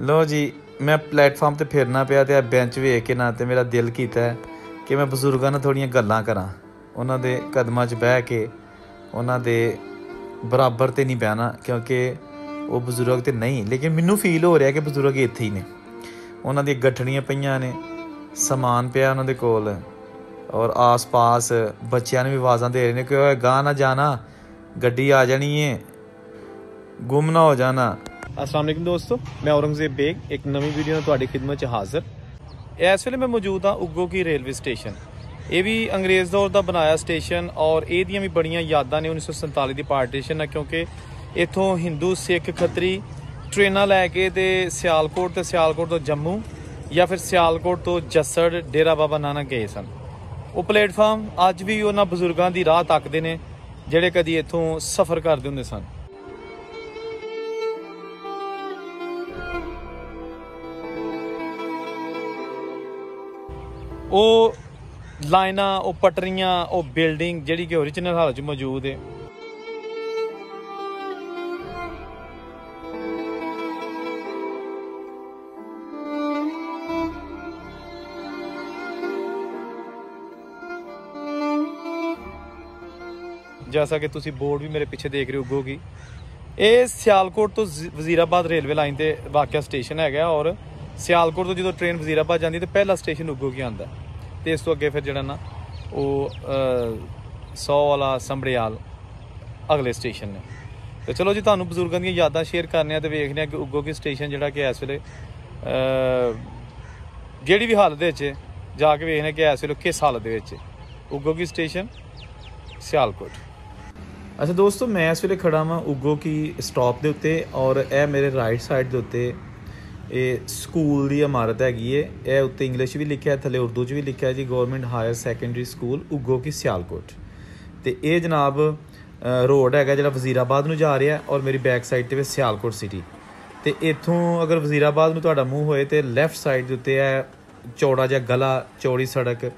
ਲੋ ਜੀ ਮੈਂ ਪਲੇਟਫਾਰਮ ਤੇ ਫਿਰਨਾ ਪਿਆ ਤੇ ਆ ਬੈਂਚ ਵੇਖ ਕੇ ਨਾ ਤੇ ਮੇਰਾ ਦਿਲ ਕੀਤਾ ਕਿ ਮੈਂ ਬਜ਼ੁਰਗਾਂ ਨਾਲ ਥੋੜੀਆਂ ਗੱਲਾਂ ਕਰਾਂ ਉਹਨਾਂ ਦੇ ਕਦਮਾਂ 'ਚ ਬਹਿ ਕੇ ਉਹਨਾਂ ਦੇ ਬਰਾਬਰ ਤੇ ਨਹੀਂ ਬਹਿਣਾ ਕਿਉਂਕਿ ਉਹ ਬਜ਼ੁਰਗ ਤੇ ਨਹੀਂ ਲੇਕਿਨ ਮੈਨੂੰ ਫੀਲ ਹੋ ਰਿਹਾ ਕਿ ਬਜ਼ੁਰਗ ਇੱਥੇ ਹੀ ਨੇ ਉਹਨਾਂ ਦੀਆਂ ਗੱਠਣੀਆਂ ਪਈਆਂ ਨੇ ਸਮਾਨ ਪਿਆ ਉਹਨਾਂ ਦੇ ਕੋਲ ਔਰ ਆਸ-ਪਾਸ ਬੱਚਿਆਂ ਨੂੰ ਵੀ ਆਵਾਜ਼ਾਂ ਦੇ ਰਹੇ ਨੇ ਕਿ ਓਏ ਗਾਂ ਨਾ ਜਾਣਾ ਗੱਡੀ ਆ ਜਾਣੀ ਏ ਗੁੰਮ ਨਾ ਹੋ ਜਾਣਾ ਅਸਲਾਮ ਅਲੈਕਮ ਦੋਸਤੋ ਮੈਂ ਔਰੰਗਜ਼ੇਬ ਬੇਗ ਇੱਕ ਨਵੀਂ ਵੀਡੀਓ ਨਾਲ ਤੁਹਾਡੀ ਖidmat 'ਚ ਹਾਜ਼ਰ ਇਸ ਵੇਲੇ ਮੈਂ ਮੌਜੂਦ ਹਾਂ ਉੱਗੋ ਕੀ ਰੇਲਵੇ ਸਟੇਸ਼ਨ ਇਹ ਵੀ ਅੰਗਰੇਜ਼ ਦੌਰ ਦਾ ਬਣਾਇਆ ਸਟੇਸ਼ਨ ਔਰ ਇਹਦੀਆਂ ਵੀ ਬੜੀਆਂ ਯਾਦਾਂ ਨੇ 1947 ਦੀ ਪਾਰਟੀਸ਼ਨ ਨਾਲ ਕਿਉਂਕਿ ਇੱਥੋਂ ਹਿੰਦੂ ਸਿੱਖ ਖੱਤਰੀ ਟ੍ਰੇਨਾਂ ਲੈ ਕੇ ਤੇ ਸਿਆਲਕੋਟ ਤੇ ਸਿਆਲਕੋਟ ਤੋਂ ਜੰਮੂ ਜਾਂ ਫਿਰ ਸਿਆਲਕੋਟ ਤੋਂ ਜੱਸੜ ਡੇਰਾ ਬਾਬਾ ਨਾਨਕ ਗਏ ਸਨ ਉਹ ਪਲੇਟਫਾਰਮ ਅੱਜ ਵੀ ਉਹਨਾਂ ਬਜ਼ੁਰਗਾਂ ਦੀ ਰਾਹ ਤੱਕਦੇ ਨੇ ਜਿਹੜੇ ਕਦੀ ਇੱਥੋਂ ਸਫ਼ਰ ਕਰਦੇ ਹੁੰਦੇ ਸਨ ਉਹ ਲਾਈਨਾਂ ਉਹ ਪਟਰੀਆਂ ਉਹ ਬਿਲਡਿੰਗ ਜਿਹੜੀ ਕਿ origignal ਹਾਲਤ 'ਚ ਮੌਜੂਦ ਹੈ ਜਿਵੇਂ ਕਿ ਤੁਸੀਂ ਬੋਰਡ ਵੀ ਮੇਰੇ ਪਿੱਛੇ ਦੇਖ ਰਹੇ ਹੋ ਹੋਗੀ ਇਹ ਸਿਆਲਕੋਟ ਤੋਂ ਵਜ਼ੀਰਾਬਾਦ ਰੇਲਵੇ ਲਾਈਨ ਤੇ ਵਾਕਿਆ ਸਟੇਸ਼ਨ ਹੈਗਾ ਔਰ ਸਿਆਲਕੋਟ ਤੋਂ ਜਦੋਂ ਟ੍ਰੇਨ ਵਜ਼ੀਰਾਬਾਦ ਜਾਂਦੀ ਤੇ ਪਹਿਲਾ ਸਟੇਸ਼ਨ ਉੱਗੋ ਕੀ ਆਂਦਾ ਤੇ ਇਸ ਤੋਂ ਅੱਗੇ ਫਿਰ ਜਿਹੜਾ ਨਾ ਉਹ 100 ਵਾਲਾ ਸੰਭੜਿਆਲ ਅਗਲੇ ਸਟੇਸ਼ਨ ਨੇ ਤੇ ਚਲੋ ਜੀ ਤੁਹਾਨੂੰ ਬਜ਼ੁਰਗਾਂ ਦੀਆਂ ਯਾਦਾਂ ਸ਼ੇਅਰ ਕਰਨੇ ਆ ਤੇ ਵੇਖਨੇ ਆ ਕਿ ਉੱਗੋ ਕੀ ਸਟੇਸ਼ਨ ਜਿਹੜਾ ਕਿ ਇਸ ਵੇਲੇ ਜਿਹੜੀ ਵੀ ਹਾਲਤ ਦੇ ਵਿੱਚ ਜਾ ਕੇ ਵੇਖਨੇ ਕਿ ਇਸ ਵੇਲੇ ਕਿਸ ਹਾਲਤ ਦੇ ਵਿੱਚ ਉੱਗੋ ਕੀ ਸਟੇਸ਼ਨ ਸਿਆਲਕੋਟ ਅੱਛਾ ਦੋਸਤੋ ਮੈਂ ਇਸ ਵੇਲੇ ਖੜਾ ਹਾਂ ਕੀ ਸਟਾਪ ਦੇ ਉੱਤੇ ਔਰ ਇਹ ਮੇਰੇ ਰਾਈਟ ਸਾਈਡ ਦੇ ਉੱਤੇ ਇਹ ਸਕੂਲ ਦੀ ਇਮਾਰਤ ਹੈਗੀ ਏ ਇਹ ਉੱਤੇ ਇੰਗਲਿਸ਼ ਵੀ ਲਿਖਿਆ ਥੱਲੇ ਉਰਦੂ 'ਚ ਵੀ ਲਿਖਿਆ ਜੀ ਗਵਰਨਮੈਂਟ ਹਾਇਰ ਸੈਕੰਡਰੀ ਸਕੂਲ ਉਗੋ ਕੀ ਸਿਆਲਕੋਟ ਤੇ ਇਹ ਜਨਾਬ ਰੋਡ ਹੈਗਾ ਜਿਹੜਾ ਵਜ਼ੀਰਾਬਾਦ ਨੂੰ ਜਾ ਰਿਹਾ ਔਰ ਮੇਰੀ ਬੈਕ ਸਾਈਡ ਤੇ ਵੀ ਸਿਆਲਕੋਟ ਸਿਟੀ ਤੇ ਇਥੋਂ ਅਗਰ ਵਜ਼ੀਰਾਬਾਦ ਨੂੰ ਤੁਹਾਡਾ ਮੂੰਹ ਹੋਏ ਤੇ ਲੈਫਟ ਸਾਈਡ ਦੇ ਉੱਤੇ ਹੈ ਚੌੜਾ ਜਿਹਾ ਗਲਾ ਚੌੜੀ ਸੜਕ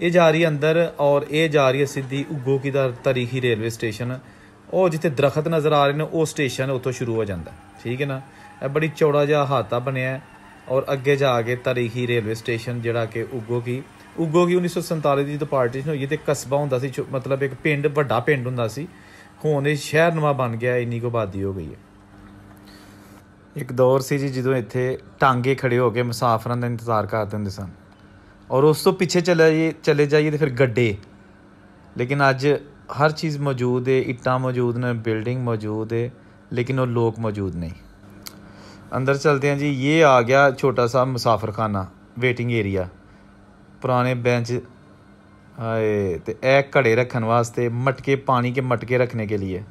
ਇਹ ਜਾ ਰਹੀ ਅੰਦਰ ਔਰ ਇਹ ਜਾ ਰਹੀ ਹੈ ਸਿੱਧੀ ਉਗੋ ਕੀ ਦਾ ਤਾਰੀਖੀ ਰੇਲਵੇ ਸਟੇਸ਼ਨ ਉਹ ਜਿੱਥੇ ਦਰਖਤ ਨਜ਼ਰ ਆ ਰਹੇ ਨੇ ਉਹ ਸਟੇਸ਼ਨ ਉੱਥੋਂ ਸ਼ੁਰੂ ਹੋ ਜਾਂਦਾ ਠੀਕ ਹੈ ਨਾ ਇਹ ਬੜੀ ਚੌੜਾ ਜਿਹਾ ਹਾਤਾ ਬਣਿਆ ਔਰ ਅੱਗੇ ਜਾ ਕੇ ਤਾਰੀਖੀ ਰੇਲਵੇ ਸਟੇਸ਼ਨ ਜਿਹੜਾ ਕਿ ਉਗੋ ਕੀ ਉਗੋ ਕੀ 1947 ਦੀ ਜਦੋਂ ਪਾਰਟੀਸ਼ਨ ਹੋਈ ਤੇ ਕਸਬਾ ਹੁੰਦਾ ਸੀ ਮਤਲਬ ਇੱਕ ਪਿੰਡ ਵੱਡਾ ਪਿੰਡ ਹੁੰਦਾ ਸੀ ਹੁਣ ਇਹ ਸ਼ਹਿਰ ਨਵਾਂ ਬਣ ਗਿਆ ਇੰਨੀ ਕੋ ਬਾਦੀ ਹੋ ਗਈ ਹੈ ਇੱਕ ਦੌਰ ਸੀ ਜੀ ਜਦੋਂ ਇੱਥੇ ਟਾਂਗੇ ਖੜੇ ਹੋ ਕੇ ਮੁਸਾਫਰਾਂ ਦਾ ਇੰਤਜ਼ਾਰ ਕਰਦੇ ਹੁੰਦੇ ਸਨ ਔਰ ਉਸ ਤੋਂ ਪਿੱਛੇ ਚਲੇ ਜਾਈਏ ਚਲੇ ਜਾਈਏ ਤੇ ਫਿਰ ਗੱਡੇ ਲੇਕਿਨ ਅੱਜ ਹਰ ਚੀਜ਼ ਮੌਜੂਦ ਹੈ ਇੱਟਾਂ ਮੌਜੂਦ ਨੇ ਬਿਲਡਿੰਗ ਮੌਜੂਦ ਹੈ ਲੇਕਿਨ ਉਹ ਲੋਕ ਮੌਜੂਦ ਨਹੀਂ अंदर चलते हैं जी ये आ गया छोटा सा मुसाफर खाना वेटिंग एरिया पुराने बेंच आए तो ए घड़े रखने वास्ते मटके पानी के मटके रखने के लिए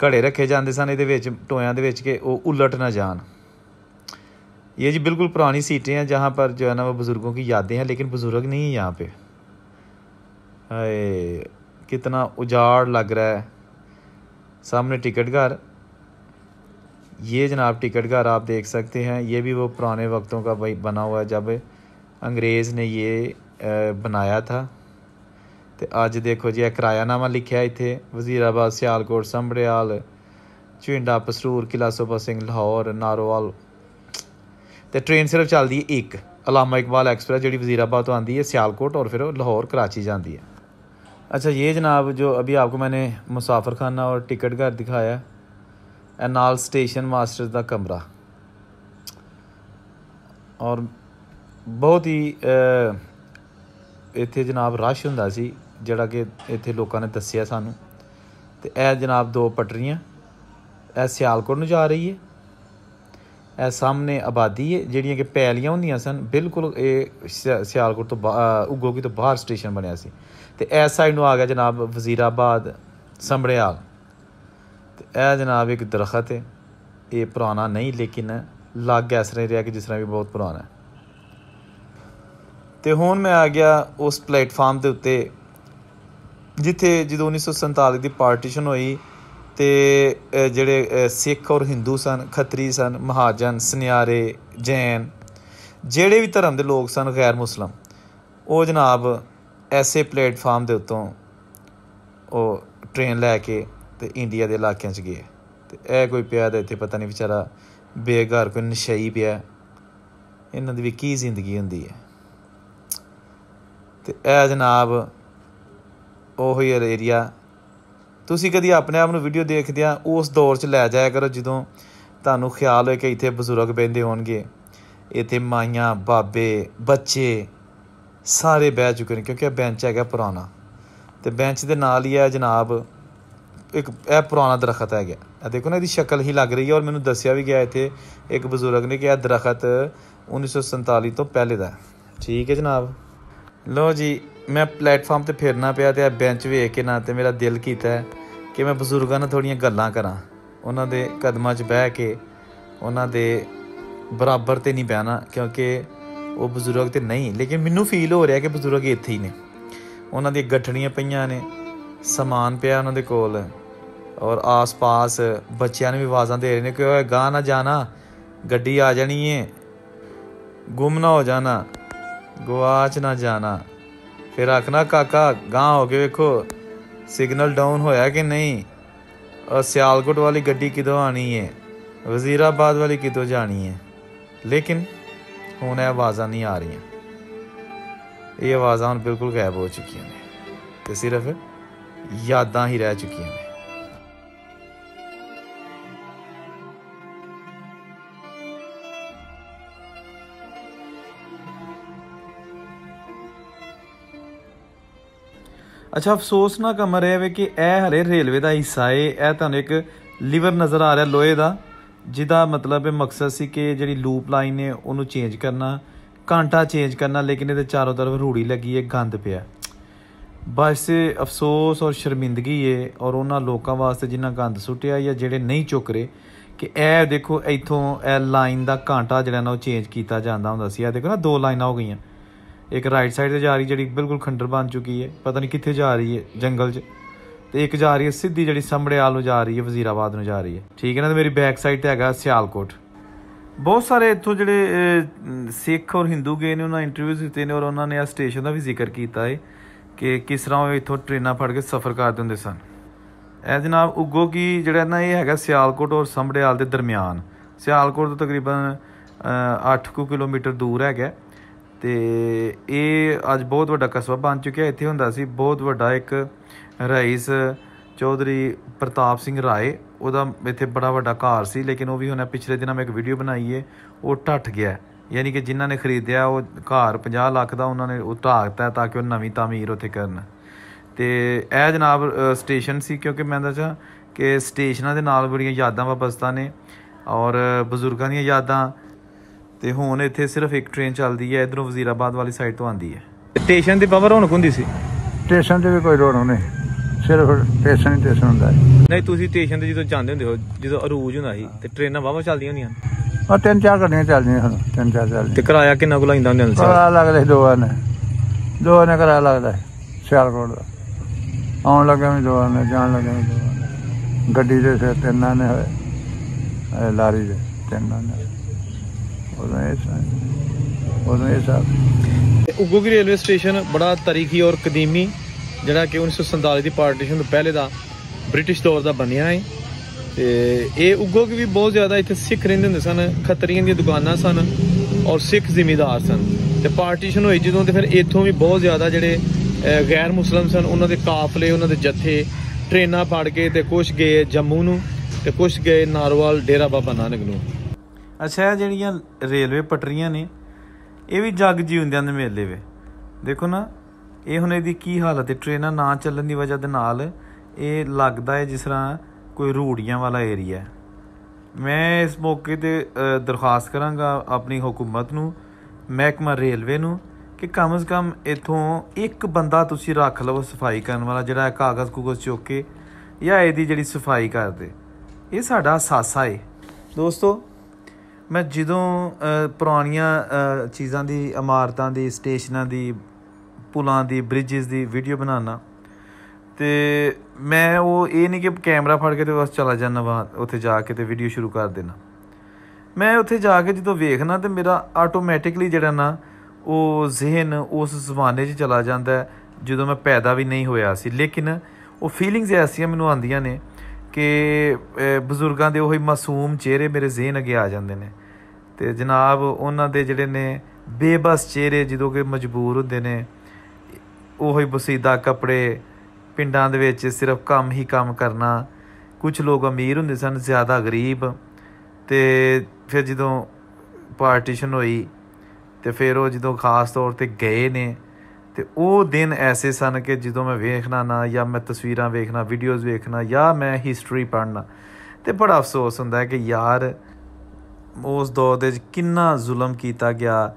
घड़े रखे जाते सन ये टोया के ਦੇ ਵਿੱਚ ਕਿ ਉਹ ਉਲਟ ਨਾ ये जी बिल्कुल पुरानी सीटें हैं जहाँ पर जो है ना वो बुज़ुर्गों की यादें हैं लेकिन बुज़ुर्ग नहीं है यहाँ पे आए, कितना उजाड़ लग रहा है सामने टिकट घर ये जनाब टिकट घर आप देख सकते हैं ये भी वो पुराने वक्तों का भाई बना हुआ है जब अंग्रेज़ ने ये बनाया था ਤੇ ਅੱਜ ਦੇਖੋ किराया नामा लिखा है इतने वज़ीराबाद ਸਿਆਲਕੋਟ ਸੰਭੜਿਆਲ झिंडा पसरूर किला सोबा सिंह लाहौर नारोवाल तो ट्रेन सिर्फ चलती है एक अलामा इकबाल एक्सप्रेस ਜਿਹੜੀ वज़ीराबाद तो ਆਂਦੀ है सियालकोट और फिर लाहौर कराची जाती है अच्छा ये जनाब जो अभी आपको मैंने मुसाफर खाना और टिकट घर दिखाया ਇਹ ਨਾਲ ਸਟੇਸ਼ਨ ਮਾਸਟਰ ਦਾ ਕਮਰਾ ਔਰ ਬਹੁਤ ਹੀ ਇੱਥੇ ਜਨਾਬ ਰਸ਼ ਹੁੰਦਾ ਸੀ ਜਿਹੜਾ ਕਿ ਇੱਥੇ ਲੋਕਾਂ ਨੇ ਦੱਸਿਆ ਸਾਨੂੰ ਤੇ ਇਹ ਜਨਾਬ ਦੋ ਪਟਰੀਆਂ ਇਹ ਸਿਆਲਕੋਟ ਨੂੰ ਜਾ ਰਹੀ ਹੈ ਇਹ ਸਾਹਮਣੇ ਆਬਾਦੀ ਹੈ ਜਿਹੜੀਆਂ ਕਿ ਪੈਲੀਆਂ ਹੁੰਦੀਆਂ ਸਨ ਬਿਲਕੁਲ ਇਹ ਸਿਆਲਕੋਟ ਤੋਂ ਉਗੋਗੀ ਤੋਂ ਬਾਹਰ ਸਟੇਸ਼ਨ ਬਣਿਆ ਸੀ ਤੇ ਇਸ ਸਾਈਡ ਨੂੰ ਆ ਗਿਆ ਜਨਾਬ ਵਜ਼ੀਰਾਬਾਦ ਸੰਭੜਿਆ ਇਹ ਜਨਾਬ ਇੱਕ ਦਰਖਤ ਹੈ ਇਹ ਪੁਰਾਣਾ ਨਹੀਂ ਲੇਕਿਨ ਲੱਗ ਐਸ ਰਹੇ ਰਿਹਾ ਕਿ ਜਿਸ ਤਰ੍ਹਾਂ ਵੀ ਬਹੁਤ ਪੁਰਾਣਾ ਹੈ ਤੇ ਹੁਣ ਮੈਂ ਆ ਗਿਆ ਉਸ ਪਲੇਟਫਾਰਮ ਦੇ ਉੱਤੇ ਜਿੱਥੇ ਜਦੋਂ 1947 ਦੀ ਪਾਰਟੀਸ਼ਨ ਹੋਈ ਤੇ ਜਿਹੜੇ ਸਿੱਖ ਔਰ ਹਿੰਦੂ ਸਨ ਖੱਤਰੀ ਸਨ ਮਹਾਜਨ ਸਨਿਆਰੇ ਜੈਨ ਜਿਹੜੇ ਵੀ ਧਰਮ ਦੇ ਲੋਕ ਸਨ ਗੈਰ ਮੁਸਲਮ ਉਹ ਜਨਾਬ ਐਸੇ ਪਲੇਟਫਾਰਮ ਦੇ ਉੱਤੋਂ ਉਹ ਟ੍ਰੇਨ ਲੈ ਕੇ ਤੇ ਇੰਡੀਆ ਦੇ ਇਲਾਕਿਆਂ 'ਚ ਗਏ ਤੇ ਇਹ ਕੋਈ ਪਿਆ ਤੇ ਇੱਥੇ ਪਤਾ ਨਹੀਂ ਵਿਚਾਰਾ ਬੇਘਰ ਕੋਈ ਨਸ਼ਈ ਪਿਆ ਇਹਨਾਂ ਦੀ ਵੀ ਕੀ ਜ਼ਿੰਦਗੀ ਹੁੰਦੀ ਹੈ ਤੇ ਇਹ ਜਨਾਬ ਉਹ ਹੀ ਏਰੀਆ ਤੁਸੀਂ ਕਦੀ ਆਪਣੇ ਆਪ ਨੂੰ ਵੀਡੀਓ ਦੇਖਦੇ ਆ ਉਸ ਦੌਰ 'ਚ ਲੈ ਜਾਇਆ ਕਰੋ ਜਦੋਂ ਤੁਹਾਨੂੰ ਖਿਆਲ ਹੋਏ ਕਿ ਇੱਥੇ ਬਜ਼ੁਰਗ ਬੈੰਦੇ ਹੋਣਗੇ ਇੱਥੇ ਮਾਈਆਂ ਬਾਬੇ ਬੱਚੇ ਸਾਰੇ ਬੈਠ ਚੁੱਕੇ ਨੇ ਕਿਉਂਕਿ ਇਹ ਬੈਂਚ ਹੈਗਾ ਪੁਰਾਣਾ ਤੇ ਬੈਂਚ ਦੇ ਨਾਲ ਹੀ ਆ ਜਨਾਬ ਇੱਕ ਇਹ ਪੁਰਾਣਾ ਦਰਖਤ ਹੈਗਾ ਇਹ ਦੇਖੋ ਨਾ ਇਹਦੀ ਸ਼ਕਲ ਹੀ ਲੱਗ ਰਹੀ ਹੈ ਔਰ ਮੈਨੂੰ ਦੱਸਿਆ ਵੀ ਗਿਆ ਇੱਥੇ ਇੱਕ ਬਜ਼ੁਰਗ ਨੇ ਕਿ ਇਹ ਦਰਖਤ 1947 ਤੋਂ ਪਹਿਲੇ ਦਾ ਠੀਕ ਹੈ ਜਨਾਬ ਲੋ ਜੀ ਮੈਂ ਪਲੇਟਫਾਰਮ ਤੇ ਫੇਰਨਾ ਪਿਆ ਤੇ ਇਹ ਬੈਂਚ ਵੇਖ ਕੇ ਨਾ ਤੇ ਮੇਰਾ ਦਿਲ ਕੀਤਾ ਕਿ ਮੈਂ ਬਜ਼ੁਰਗਾਂ ਨਾਲ ਥੋੜੀਆਂ ਗੱਲਾਂ ਕਰਾਂ ਉਹਨਾਂ ਦੇ ਕਦਮਾਂ 'ਚ ਬਹਿ ਕੇ ਉਹਨਾਂ ਦੇ ਬਰਾਬਰ ਤੇ ਨਹੀਂ ਬਹਿਣਾ ਕਿਉਂਕਿ ਉਹ ਬਜ਼ੁਰਗ ਤੇ ਨਹੀਂ ਲੇਕਿਨ ਮੈਨੂੰ ਫੀਲ ਹੋ ਰਿਹਾ ਕਿ ਬਜ਼ੁਰਗ ਇੱਥੇ ਹੀ ਨੇ ਉਹਨਾਂ ਦੀ ਗੱਠੜੀਆਂ ਪਈਆਂ ਨੇ ਸਮਾਨ ਪਿਆ ਉਹਨਾਂ ਦੇ ਕੋਲ ਔਰ ਆਸ-ਪਾਸ ਬੱਚਿਆਂ ਨੂੰ ਵੀ ਆਵਾਜ਼ਾਂ ਦੇ ਰਹੇ ਨੇ ਕਿ ਓਏ ਗਾਂ ਨਾ ਜਾਣਾ ਗੱਡੀ ਆ ਜਾਣੀ ਏ ਗੁੰਮ ਨਾ ਹੋ ਜਾਣਾ ਗਵਾਚ ਨਾ ਜਾਣਾ ਫਿਰ ਆਖਣਾ ਕਾਕਾ ਗਾਂ ਹੋ ਕੇ ਵੇਖੋ ਸਿਗਨਲ ਡਾਊਨ ਹੋਇਆ ਕਿ ਨਹੀਂ ਔਰ ਸਿਆਲਕੋਟ ਵਾਲੀ ਗੱਡੀ ਕਿਦੋਂ ਆਣੀ ਏ ਵਜ਼ੀਰਾਬਾਦ ਵਾਲੀ ਕਿਦੋਂ ਜਾਣੀ ਏ ਲੇਕਿਨ ਹੁਣ ਇਹ ਆਵਾਜ਼ਾਂ ਨਹੀਂ ਆ ਰਹੀਆਂ ਇਹ ਆਵਾਜ਼ਾਂ ਹੁਣ ਬਿਲਕੁਲ ਗਾਇਬ ਹੋ ਚੁੱਕੀਆਂ ਨੇ ਤੇ ਸਿਰਫ ਯਾਦਾਂ ਹੀ ਰਹਿ ਚੁੱਕੀਆਂ ਨੇ ਅੱਛਾ ਅਫਸੋਸ ਨਾ ਕਰ ਰਿਹਾ ਵੇ ਕਿ ਇਹ ਹਰੇ ਰੇਲਵੇ ਦਾ ਹਿੱਸਾ ਏ ਇਹ ਤੁਹਾਨੂੰ ਇੱਕ ਲਿਵਰ ਨਜ਼ਰ ਆ ਰਿਹਾ ਲੋਹੇ ਦਾ ਜਿਹਦਾ ਮਤਲਬ ਇਹ ਮਕਸਦ ਸੀ ਕਿ ਜਿਹੜੀ ਲੂਪ ਲਾਈਨ ਏ ਉਹਨੂੰ ਚੇਂਜ ਕਰਨਾ ਕਾਂਟਾ ਚੇਂਜ ਕਰਨਾ ਲੇਕਿਨ ਇਹਦੇ ਚਾਰੋਂ ਤਰਫ ਰੂੜੀ ਲੱਗੀ ਏ ਗੰਦ ਪਿਆ ਬਸ ਅਫਸੋਸ ਔਰ ਸ਼ਰਮਿੰਦਗੀ ਏ ਔਰ ਉਹਨਾਂ ਲੋਕਾਂ ਵਾਸਤੇ ਜਿਨ੍ਹਾਂ ਗੰਦ ਸੁੱਟਿਆ ਜਾਂ ਜਿਹੜੇ ਨਹੀਂ ਚੁੱਕ ਰਹੇ ਕਿ ਇਹ ਦੇਖੋ ਇੱਥੋਂ ਇਹ ਲਾਈਨ ਦਾ ਕਾਂਟਾ ਜਿਹੜਾ ਨਾ ਉਹ ਚੇਂਜ ਕੀਤਾ ਜਾਂਦਾ ਹੁੰਦਾ ਸੀ ਇਹ ਦੇਖੋ ਨਾ ਦੋ ਲਾਈਨਾਂ ਹੋ ਗਈਆਂ ਇੱਕ ਰਾਈਟ ਸਾਈਡ ਤੇ ਜਾ ਰਹੀ ਜਿਹੜੀ ਬਿਲਕੁਲ ਖੰਡਰ ਬਣ ਚੁੱਕੀ ਹੈ ਪਤਾ ਨਹੀਂ ਕਿੱਥੇ ਜਾ ਰਹੀ ਹੈ ਜੰਗਲ 'ਚ ਤੇ ਇੱਕ ਜਾ ਰਹੀ ਹੈ ਸਿੱਧੀ ਜਿਹੜੀ ਸੰਭੜਿਆਲ ਨੂੰ ਜਾ ਰਹੀ ਹੈ ਵਜ਼ੀਰਾਬਾਦ ਨੂੰ ਜਾ ਰਹੀ ਹੈ ਠੀਕ ਹੈ ਨਾ ਤੇ ਮੇਰੀ ਬੈਕ ਸਾਈਡ ਤੇ ਹੈਗਾ ਸਿਆਲਕੋਟ ਬਹੁਤ ਸਾਰੇ ਇੱਥੋਂ ਜਿਹੜੇ ਸਿੱਖ ਔਰ ਹਿੰਦੂ ਗਏ ਨੇ ਉਹਨਾਂ ਇੰਟਰਵਿਊਸ ਦਿੱਤੇ ਨੇ ਔਰ ਉਹਨਾਂ ਨੇ ਆ ਸਟੇਸ਼ਨ ਦਾ ਵੀ ਜ਼ਿਕਰ ਕੀਤਾ ਹੈ ਕਿ ਕਿਸ ਤਰ੍ਹਾਂ ਉਹ ਇੱਥੋਂ ਟ੍ਰੇਨਾਂ ਫੜ ਕੇ ਸਫ਼ਰ ਕਰਦੇ ਹੁੰਦੇ ਸਨ ਐ ਜਨਾਬ ਉੱਗੋ ਕੀ ਜਿਹੜਾ ਨਾ ਇਹ ਹੈਗਾ ਸਿਆਲਕੋਟ ਔਰ ਸੰਭੜਿਆਲ ਦੇ ਦਰਮਿਆਨ ਸਿਆਲਕੋਟ ਤੋਂ ਤਕਰੀਬਨ 8 ਕੁ ਕਿਲੋਮੀਟਰ ਦੂਰ ਹੈਗਾ ਤੇ ਇਹ ਅੱਜ ਬਹੁਤ ਵੱਡਾ ਕਸਬਾ ਬਣ ਚੁੱਕਿਆ ਇੱਥੇ ਹੁੰਦਾ ਸੀ ਬਹੁਤ ਵੱਡਾ ਇੱਕ ਰਾਇਸ ਚੌਧਰੀ ਪ੍ਰਤਾਪ ਸਿੰਘ ਰਾਏ ਉਹਦਾ ਇੱਥੇ ਬੜਾ ਵੱਡਾ ਘਰ ਸੀ ਲੇਕਿਨ ਉਹ ਵੀ ਹੁਣ ਪਿਛਲੇ ਦਿਨਾਂ ਮੈਂ ਇੱਕ ਵੀਡੀਓ ਬਣਾਈ ਏ ਉਹ ਟੱਟ ਗਿਆ ਯਾਨੀ ਕਿ ਜਿਨ੍ਹਾਂ ਨੇ ਖਰੀਦਿਆ ਉਹ ਘਰ 50 ਲੱਖ ਦਾ ਉਹਨਾਂ ਨੇ ਉਹ ਢਾਹਤਾ ਤਾਂ ਕਿ ਉਹ ਨਵੀਂ ਤਾਮੀਰ ਉੱਥੇ ਕਰਨ ਤੇ ਇਹ ਜਨਾਬ ਸਟੇਸ਼ਨ ਸੀ ਕਿਉਂਕਿ ਮੈਂ ਦੱਸਾਂ ਕਿ ਸਟੇਸ਼ਨਾਂ ਦੇ ਨਾਲ ਬੜੀਆਂ ਯਾਦਾਂ ਵਾਪਸਤਾ ਨੇ ਔਰ ਬਜ਼ੁਰਗਾਂ ਦੀਆਂ ਯਾਦਾਂ ਤੇ ਹੁਣ ਇੱਥੇ ਸਿਰਫ ਇੱਕ ਟ੍ਰੇਨ ਚੱਲਦੀ ਹੈ ਇਧਰੋਂ ਵਜ਼ੀਰਾਬਾਦ ਵਾਲੀ ਸਾਈਡ ਤੋਂ ਆਉਂਦੀ ਹੈ ਸਟੇਸ਼ਨ ਦੀ ਪਾਵਰ ਹੁਣ ਹੁੰਦੀ ਸੀ ਸਟੇਸ਼ਨ ਤੇ ਵੀ ਕੋਈ ਰੌਣਕ ਨਹੀਂ ਸਿਰਫ ਸਟੇਸ਼ਨ ਹੀ ਸਟੇਸ਼ਨ ਹੁੰਦਾ ਨਹੀਂ ਤੁਸੀਂ ਸਟੇਸ਼ਨ ਤੇ ਜਦੋਂ ਜਾਂਦੇ ਹੁੰਦੇ ਹੋ ਜਦੋਂ ਅਰੂਜ ਹੁੰਦਾ ਸੀ ਤੇ ਟ੍ਰੇਨਾਂ ਵਾਵਾ ਚੱਲਦੀਆਂ ਹੁੰਦੀਆਂ ਆ ਤਿੰਨ ਚਾਰ ਘੰਟੇ ਚੱਲਦੀਆਂ ਹਨ ਤਿੰਨ ਚਾਰ ਚੱਲਦੀਆਂ ਤੇ ਕਿਰਾਇਆ ਕਿੰਨਾ ਕੁ ਲੈਂਦਾ ਹੁੰਦੇ ਹਨ ਆ ਲੱਗਦਾ ਦੋ ਆਨੇ ਦੋ ਆਨੇ ਕਿਰਾਇਆ ਲੱਗਦਾ ਸਿਆਲਕੋਟ ਦਾ ਆਉਣ ਲੱਗੇ ਵੀ ਦੋ ਆਨੇ ਜਾਣ ਲੱਗੇ ਵੀ ਦੋ ਆਨੇ ਗੱਡੀ ਦੇ ਸਿਰ ਤਿੰਨਾਂ ਨੇ ਹੋਏ ਲਾਰੀ ਦੇ ਤਿੰਨਾਂ ਨੇ ਉਦੋਂ ਇਹ ਰੇਲਵੇ ਸਟੇਸ਼ਨ ਬੜਾ ਤਾਰੀਖੀ ਔਰ ਕਦੀਮੀ ਜਿਹੜਾ ਕਿ 1947 ਦੀ ਪਾਰਟੀਸ਼ਨ ਤੋਂ ਪਹਿਲੇ ਦਾ ਬ੍ਰਿਟਿਸ਼ ਦੌਰ ਦਾ ਬਣਿਆ ਹੈ ਤੇ ਇਹ ਉਗੋਗੀ ਵੀ ਬਹੁਤ ਜ਼ਿਆਦਾ ਇੱਥੇ ਸਿੱਖ ਰਹਿੰਦੇ ਹੁੰਦੇ ਸਨ ਖੱਤਰੀਆਂ ਦੀਆਂ ਦੁਕਾਨਾਂ ਸਨ ਔਰ ਸਿੱਖ ਜ਼ਿਮੀਦਾਰ ਸਨ ਤੇ ਪਾਰਟੀਸ਼ਨ ਹੋਈ ਜਦੋਂ ਤੇ ਫਿਰ ਇੱਥੋਂ ਵੀ ਬਹੁਤ ਜ਼ਿਆਦਾ ਜਿਹੜੇ ਗੈਰ ਮੁਸਲਮ ਸਨ ਉਹਨਾਂ ਦੇ ਕਾਫਲੇ ਉਹਨਾਂ ਦੇ ਜੱਥੇ ਟ੍ਰੇਨਾਂ ਫੜ ਕੇ ਤੇ ਕੁਝ ਗਏ ਜੰਮੂ ਨੂੰ ਤੇ ਕੁਝ ਗਏ ਨਾਰਵਾਲ ਡੇਰਾ ਬਾਬਾ ਨਾਨਕ ਨੂੰ ਅੱਛਾ ਇਹ ਜਿਹੜੀਆਂ ਰੇਲਵੇ ਪਟਰੀਆਂ ਨੇ ਇਹ ਵੀ ਜਗ ਜੀ ਹੁੰਦਿਆਂ ਦੇ ਮੇਲੇ ਵੇ ਦੇਖੋ ਨਾ ਇਹ ਹੁਣ ਇਹਦੀ ਕੀ ਹਾਲਤ ਹੈ ਟ੍ਰੇਨਾਂ ਨਾ ਚੱਲਣ ਦੀ ਵਜ੍ਹਾ ਦੇ ਨਾਲ ਇਹ ਲੱਗਦਾ ਹੈ ਜਿਸ ਤਰ੍ਹਾਂ ਕੋਈ ਰੂੜੀਆਂ ਵਾਲਾ ਏਰੀਆ ਹੈ ਮੈਂ ਇਸ ਮੌਕੇ ਤੇ ਦਰਖਾਸਤ ਕਰਾਂਗਾ ਆਪਣੀ ਹਕੂਮਤ ਨੂੰ ਮਹਿਕਮਾ ਰੇਲਵੇ ਨੂੰ ਕਿ ਕਮ ਕਮ ਇਥੋਂ ਇੱਕ ਬੰਦਾ ਤੁਸੀਂ ਰੱਖ ਲਵੋ ਸਫਾਈ ਕਰਨ ਵਾਲਾ ਜਿਹੜਾ ਕਾਗਜ਼ ਕੁਗਜ਼ ਚੁੱਕ ਕੇ ਜਾਂ ਇਹਦੀ ਜਿਹੜੀ ਸਫਾਈ ਕਰਦੇ ਇਹ ਸਾਡਾ ਸਾਸਾ ਹੈ ਦੋਸਤੋ ਮੈਂ ਜਦੋਂ ਪੁਰਾਣੀਆਂ ਚੀਜ਼ਾਂ ਦੀ ਇਮਾਰਤਾਂ ਦੀ ਸਟੇਸ਼ਨਾਂ ਦੀ ਪੁਲਾਂ ਦੀ ਬ੍ਰਿਜਸ ਦੀ ਵੀਡੀਓ ਬਣਾਉਣਾ ਤੇ ਮੈਂ ਉਹ ਇਹ ਨਹੀਂ ਕਿ ਕੈਮਰਾ ਫੜ ਕੇ ਤੇ ਬਸ ਚਲਾ ਜਾਣਾ ਵਾ ਉੱਥੇ ਜਾ ਕੇ ਤੇ ਵੀਡੀਓ ਸ਼ੁਰੂ ਕਰ ਦੇਣਾ ਮੈਂ ਉੱਥੇ ਜਾ ਕੇ ਜਦੋਂ ਵੇਖਣਾ ਤੇ ਮੇਰਾ ਆਟੋਮੈਟਿਕਲੀ ਜਿਹੜਾ ਨਾ ਉਹ ਜ਼ਿਹਨ ਉਸ ਜ਼ਮਾਨੇ 'ਚ ਚਲਾ ਜਾਂਦਾ ਜਦੋਂ ਮੈਂ ਪੈਦਾ ਵੀ ਨਹੀਂ ਹੋਇਆ ਸੀ ਲੇਕਿਨ ਉਹ ਫੀਲਿੰਗਸ ਐਸੀਆਂ ਮੈਨੂੰ ਆਉਂਦੀਆਂ ਨੇ ਕਿ ਬਜ਼ੁਰਗਾਂ ਦੇ ਉਹੀ ਮਾਸੂਮ ਚਿਹਰੇ ਮੇਰੇ ਜ਼ਿਹਨ ਅਗੇ ਆ ਜਾਂਦੇ ਨੇ ਤੇ ਜਨਾਬ ਉਹਨਾਂ ਦੇ ਜਿਹੜੇ ਨੇ ਬੇਬਸ ਚਿਹਰੇ ਜਦੋਂ ਕਿ ਮਜਬੂਰ ਹੁੰਦੇ ਨੇ ਉਹੀ ਹੀ ਬਸੀਦਾ ਕੱਪੜੇ ਪਿੰਡਾਂ ਦੇ ਵਿੱਚ ਸਿਰਫ ਕੰਮ ਹੀ ਕੰਮ ਕਰਨਾ ਕੁਝ ਲੋਕ ਅਮੀਰ ਹੁੰਦੇ ਸਨ ਜ਼ਿਆਦਾ ਗਰੀਬ ਤੇ ਫਿਰ ਜਦੋਂ ਪਾਰਟੀਸ਼ਨ ਹੋਈ ਤੇ ਫਿਰ ਉਹ ਜਦੋਂ ਖਾਸ ਤੌਰ ਤੇ ਗਏ ਨੇ ਤੇ ਉਹ ਦਿਨ ਐਸੇ ਸਨ ਕਿ ਜਦੋਂ ਮੈਂ ਵੇਖਣਾ ਨਾ ਜਾਂ ਮੈਂ ਤਸਵੀਰਾਂ ਵੇਖਣਾ ਵੀਡੀਓਜ਼ ਵੇਖਣਾ ਜਾਂ ਮੈਂ ਹਿਸਟਰੀ ਪੜ੍ਹਨਾ ਤੇ ਬੜਾ ਅਫਸੋਸ ਹੁੰਦਾ ਹੈ ਕਿ ਯਾਰ ਉਸ ਦੌਰ ਦੇ ਵਿੱਚ ਕਿੰਨਾ ਜ਼ੁਲਮ ਕੀਤਾ ਗਿਆ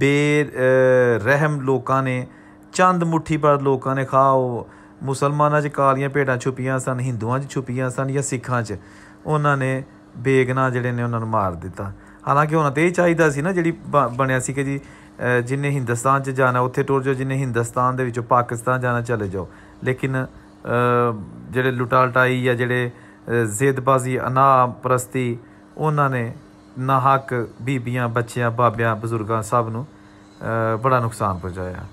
ਬੇ ਰਹਿਮ ਲੋਕਾਂ ਨੇ ਚੰਦ ਮੁਠੀ ਪਰ ਲੋਕਾਂ ਨੇ ਖਾਓ ਮੁਸਲਮਾਨਾਂ 'ਚ ਕਾਲੀਆਂ ਭੇਡਾਂ ਛੁਪੀਆਂ ਸਨ ਹਿੰਦੂਆਂ 'ਚ ਛੁਪੀਆਂ ਸਨ ਜਾਂ ਸਿੱਖਾਂ 'ਚ ਉਹਨਾਂ ਨੇ ਬੇਗਨਾ ਜਿਹੜੇ ਨੇ ਉਹਨਾਂ ਨੂੰ ਮਾਰ ਦਿੱਤਾ ਹਾਲਾਂਕਿ ਉਹਨਾਂ ਤੇ ਇਹ ਚਾਹੀਦਾ ਸੀ ਨਾ ਜਿਹੜੀ ਬਣਿਆ ਸੀ ਕਿ ਜੀ ਜਿਨੇ ਹਿੰਦੁਸਤਾਨ 'ਚ ਜਾਣਾ ਉੱਥੇ ਟੁਰ ਜਾਓ ਜਿਨੇ ਹਿੰਦੁਸਤਾਨ ਦੇ ਵਿੱਚੋਂ ਪਾਕਿਸਤਾਨ ਜਾਣਾ ਚਲੇ ਜਾਓ ਲੇਕਿਨ ਜਿਹੜੇ ਲੁਟਾਲਟਾਈ ਜਾਂ ਜਿਹੜੇ ਜ਼ੇਦਬਾਜ਼ੀ ਅਨਾ ਪ੍ਰਸਤੀ ਉਹਨਾਂ ਨੇ ਨਾਹਕ ਬੀਬੀਆਂ ਬੱਚਿਆਂ ਬਾਬਿਆਂ ਬਜ਼ੁਰਗਾਂ ਸਭ ਨੂੰ ਬੜਾ ਨੁਕਸਾਨ ਪਹੁੰਚਾਇਆ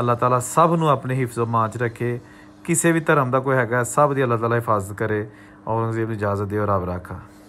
ਅੱਲਾਹ ਤਾਲਾ ਸਭ ਨੂੰ ਆਪਣੇ ਹਿਫਜ਼ੋ ਮਾਂਜ ਰੱਖੇ ਕਿਸੇ ਵੀ ਧਰਮ ਦਾ ਕੋਈ ਹੈਗਾ ਸਭ ਦੀ ਅੱਲਾਹ ਤਾਲਾ ਹਿਫਾਜ਼ਤ ਕਰੇ ਔਰੰਗਜ਼ੇਬ ਨੂੰ ਇਜਾਜ਼ਤ ਦੇ ਔਰ ਆਬ ਰੱਖਾ